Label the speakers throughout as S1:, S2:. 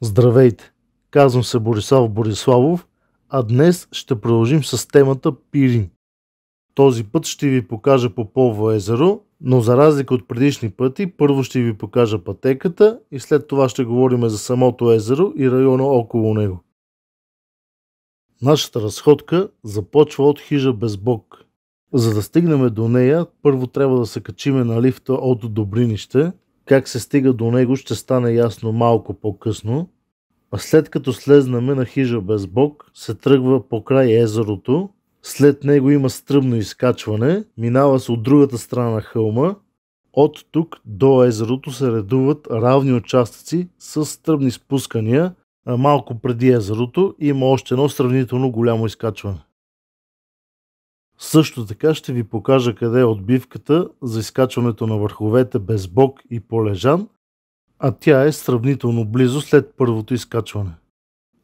S1: Здравейте! Казвам се Борислав Бориславов, а днес ще продължим с темата Пирин. Този път ще ви покажа Попово езеро, но за разлика от предишни пъти, първо ще ви покажа пътеката и след това ще говорим за самото езеро и района около него. Нашата разходка започва от хижа без бок. За да стигнем до нея, първо трябва да се качиме на лифта от Добринище – как се стига до него ще стане ясно малко по-късно, а след като слезнаме на хижа без бог, се тръгва по край езерото, след него има стръмно изкачване, минава се от другата страна на хълма, от тук до езерото се редуват равни участъци с стръмни спускания, малко преди езерото има още едно сравнително голямо изкачване. Също така ще ви покажа къде е отбивката за изкачването на върховете без бок и полежан, а тя е сравнително близо след първото изкачване.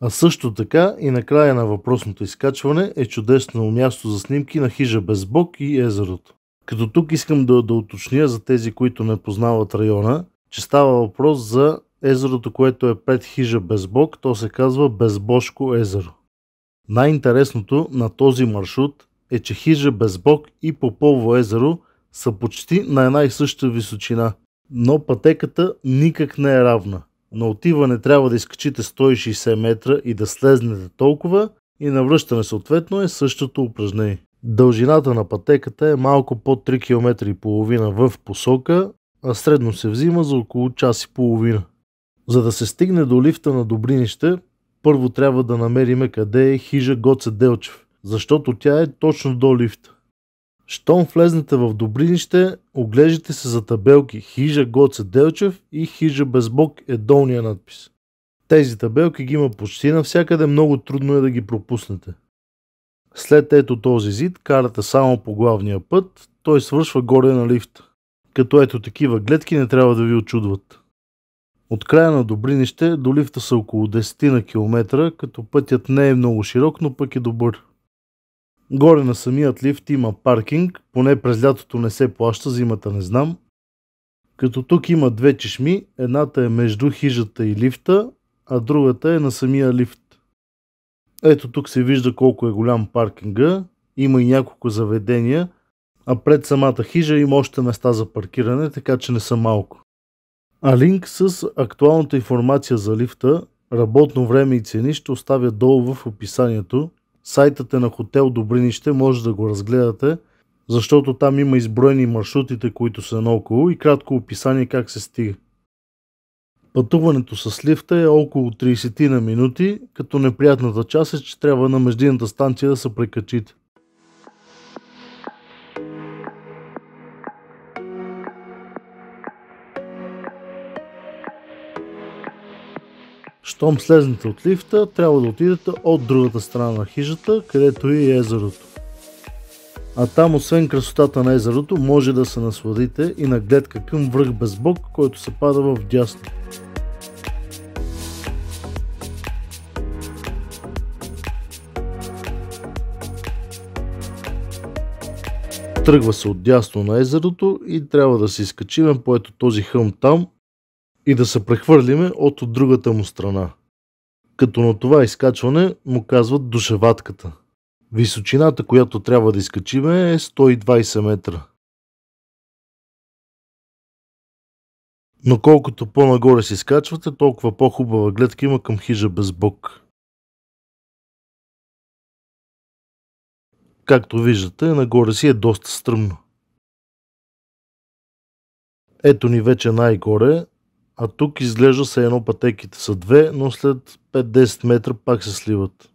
S1: А също така и на края на въпросното изкачване е чудесно място за снимки на хижа без бок и езерото. Като тук искам да, да уточня за тези, които не познават района, че става въпрос за езерото, което е пред хижа без бок, то се казва Безбошко езеро. Най-интересното на този маршрут е, че хижа без бог и Попово езеро са почти на една и съща височина, но пътеката никак не е равна. На отиване трябва да изкачите 160 метра и да слезнете толкова и на връщане съответно е същото упражнение. Дължината на пътеката е малко под 3 км и половина в посока, а средно се взима за около час и половина. За да се стигне до лифта на Добринище, първо трябва да намериме къде е хижа Гоце Делчев защото тя е точно до лифта. Щом влезнете в Добринище, оглеждате се за табелки Хижа Гоце Делчев и Хижа безбок е долния надпис. Тези табелки ги има почти навсякъде, много трудно е да ги пропуснете. След ето този зид карате само по главния път, той свършва горе на лифта. Като ето такива гледки не трябва да ви очудват. От края на Добринище до лифта са около 10 км, като пътят не е много широк, но пък е добър. Горе на самият лифт има паркинг, поне през лятото не се плаща, зимата не знам. Като тук има две чешми, едната е между хижата и лифта, а другата е на самия лифт. Ето тук се вижда колко е голям паркинга, има и няколко заведения, а пред самата хижа има още места за паркиране, така че не са малко. А линк с актуалната информация за лифта, работно време и цени ще оставя долу в описанието – сайтът е на хотел Добринище, може да го разгледате, защото там има изброени маршрутите, които са наоколо и кратко описание как се стига. Пътуването с лифта е около 30 на минути, като неприятната част е, че трябва на междинната станция да се прекачите. Щом слезнете от лифта, трябва да отидете от другата страна на хижата, където и е езерото. А там, освен красотата на езерото, може да се насладите и на гледка към връх Безбог, който се пада в дясно. Тръгва се от дясно на езерото и трябва да се изкачиме по ето този хълм там, и да се прехвърлиме от от другата му страна. Като на това изкачване му казват душеватката. Височината, която трябва да изкачиме е 120 метра. Но колкото по-нагоре си скачвате, толкова по-хубава гледка има към хижа без бок. Както виждате, нагоре си е доста стръмно. Ето ни вече най-горе, а тук изглежда се едно пътеките са две, но след 5-10 метра пак се сливат.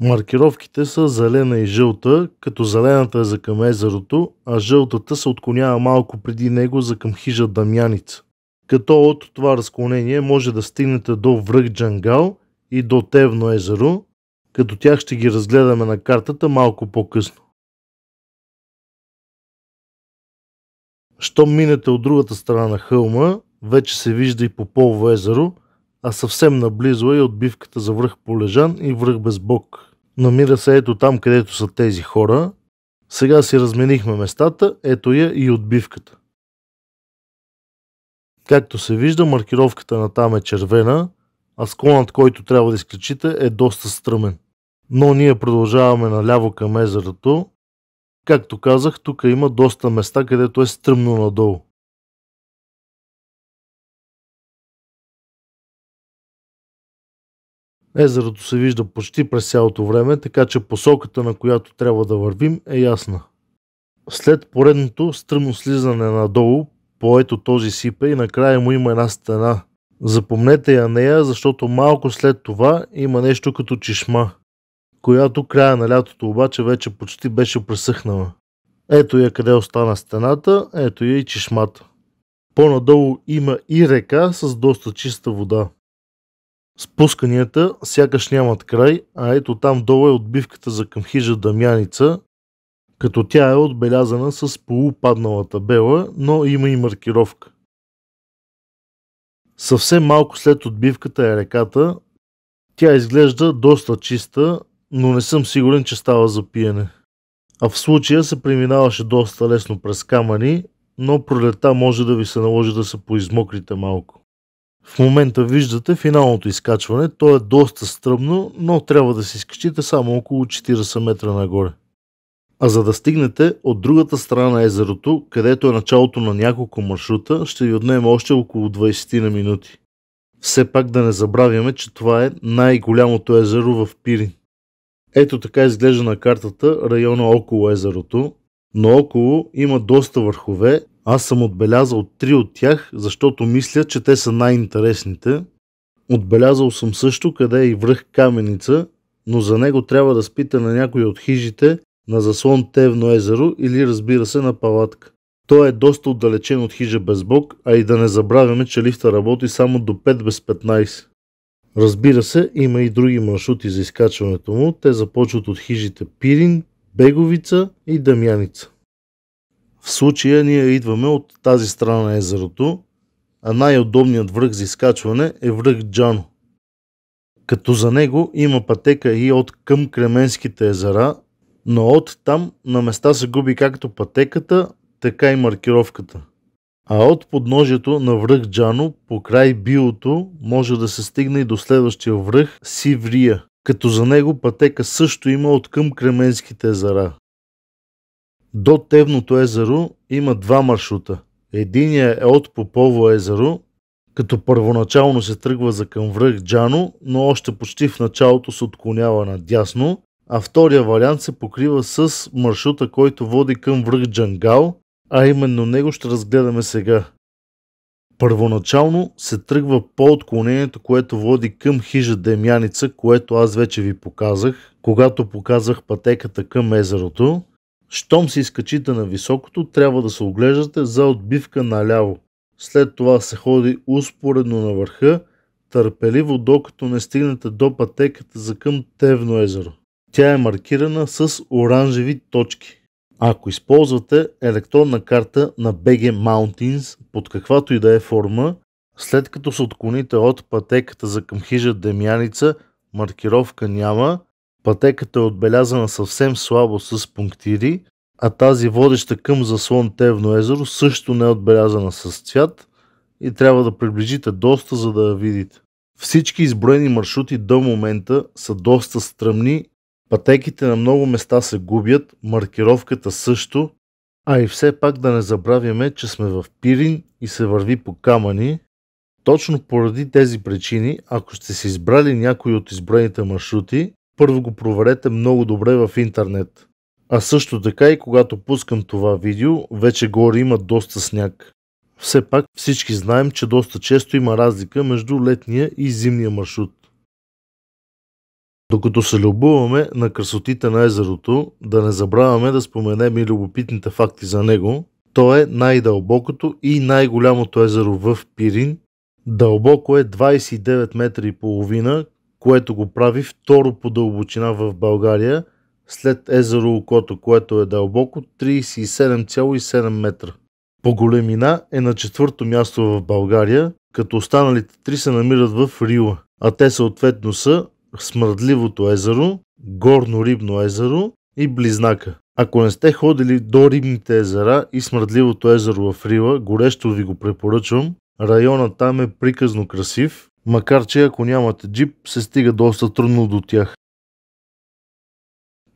S1: Маркировките са зелена и жълта, като зелената е за към езерото, а жълтата се отклонява малко преди него за към хижа Дамяница. Като от това разклонение може да стигнете до връх Джангал и до Тевно езеро, като тях ще ги разгледаме на картата малко по-късно. Щом минете от другата страна на хълма, вече се вижда и Попово езеро, а съвсем наблизо е отбивката за връх Полежан и връх Безбок. Намира се ето там, където са тези хора. Сега си разменихме местата, ето я и отбивката. Както се вижда, маркировката на там е червена, а склонът, който трябва да изключите, е доста стръмен. Но ние продължаваме наляво към езерото, Както казах, тук има доста места, където е стръмно надолу. Езерото се вижда почти през цялото време, така че посоката, на която трябва да вървим, е ясна. След поредното стръмно слизане надолу, поето този сипе и накрая му има една стена. Запомнете я нея, защото малко след това има нещо като чешма – която края на лятото обаче вече почти беше пресъхнала. Ето я къде остана стената, ето я и чешмата. По-надолу има и река с доста чиста вода. Спусканията сякаш нямат край, а ето там долу е отбивката за към хижа Дамяница, като тя е отбелязана с полупаднала табела, но има и маркировка. Съвсем малко след отбивката е реката. Тя изглежда доста чиста, но не съм сигурен, че става за пиене. А в случая се преминаваше доста лесно през камъни, но пролета може да ви се наложи да се поизмокрите малко. В момента виждате финалното изкачване, то е доста стръмно, но трябва да се изкачите само около 40 метра нагоре. А за да стигнете от другата страна на езерото, където е началото на няколко маршрута, ще ви отнеме още около 20 на минути. Все пак да не забравяме, че това е най-голямото езеро в Пирин. Ето така изглежда на картата района около езерото, но около има доста върхове. Аз съм отбелязал три от тях, защото мисля, че те са най-интересните. Отбелязал съм също къде е и връх Каменица, но за него трябва да спите на някой от хижите на заслон Тевно езеро или разбира се на палатка. Той е доста отдалечен от хижа без бок, а и да не забравяме, че лифта работи само до 5 без 15. Разбира се, има и други маршрути за изкачването му. Те започват от хижите Пирин, Беговица и Дамяница. В случая ние идваме от тази страна на езерото, а най-удобният връх за изкачване е връх Джано. Като за него има пътека и от към Кременските езера, но от там на места се губи както пътеката, така и маркировката – а от подножието на връх Джано по край биото може да се стигне и до следващия връх Сиврия, като за него пътека също има от към Кременските езера. До Тевното езеро има два маршрута. Единият е от Попово езеро, като първоначално се тръгва за към връх Джано, но още почти в началото се отклонява надясно, а втория вариант се покрива с маршрута, който води към връх Джангал, а именно него ще разгледаме сега. Първоначално се тръгва по отклонението, което води към хижа Демяница, което аз вече ви показах, когато показах пътеката към езерото. Щом се изкачите на високото, трябва да се оглеждате за отбивка наляво. След това се ходи успоредно на върха, търпеливо докато не стигнете до пътеката за към Тевно езеро. Тя е маркирана с оранжеви точки. Ако използвате електронна карта на BG Mountains под каквато и да е форма, след като се отклоните от пътеката за към хижа Демяница, маркировка няма, пътеката е отбелязана съвсем слабо с пунктири, а тази водеща към заслон Тевно езеро също не е отбелязана с цвят и трябва да приближите доста, за да я видите. Всички изброени маршрути до момента са доста стръмни Пътеките на много места се губят, маркировката също, а и все пак да не забравяме, че сме в Пирин и се върви по камъни. Точно поради тези причини, ако сте си избрали някой от изброените маршрути, първо го проверете много добре в интернет. А също така и когато пускам това видео, вече горе има доста сняг. Все пак всички знаем, че доста често има разлика между летния и зимния маршрут. Докато се любуваме на красотите на езерото, да не забравяме да споменем и любопитните факти за него. То е най-дълбокото и най-голямото езеро в Пирин. Дълбоко е 29 метра и половина, което го прави второ по дълбочина в България, след езеро Окото, което е дълбоко 37,7 метра. По големина е на четвърто място в България, като останалите три се намират в Рила, а те съответно са Смърдливото езеро, Горно рибно езеро и Близнака. Ако не сте ходили до Рибните езера и Смърдливото езеро в Рила, горещо ви го препоръчвам. Района там е приказно красив, макар че ако нямате джип, се стига доста трудно до тях.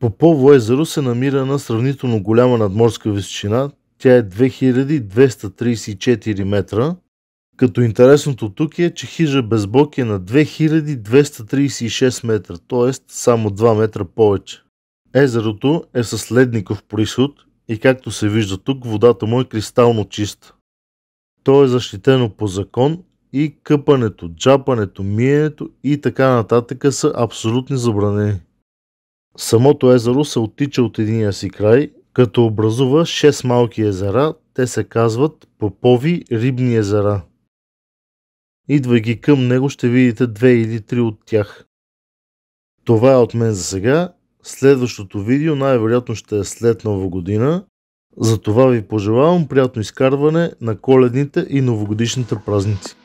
S1: Попово езеро се намира на сравнително голяма надморска височина. Тя е 2234 метра като интересното тук е, че хижа без бок е на 2236 метра, т.е. само 2 метра повече. Езерото е със ледников происход и както се вижда тук, водата му е кристално чиста. То е защитено по закон и къпането, джапането, миенето и така нататък са абсолютни забранени. Самото езеро се оттича от единия си край, като образува 6 малки езера, те се казват Попови рибни езера. Идвайки към него ще видите две или три от тях. Това е от мен за сега. Следващото видео най-вероятно ще е след нова година. Затова ви пожелавам приятно изкарване на коледните и новогодишните празници.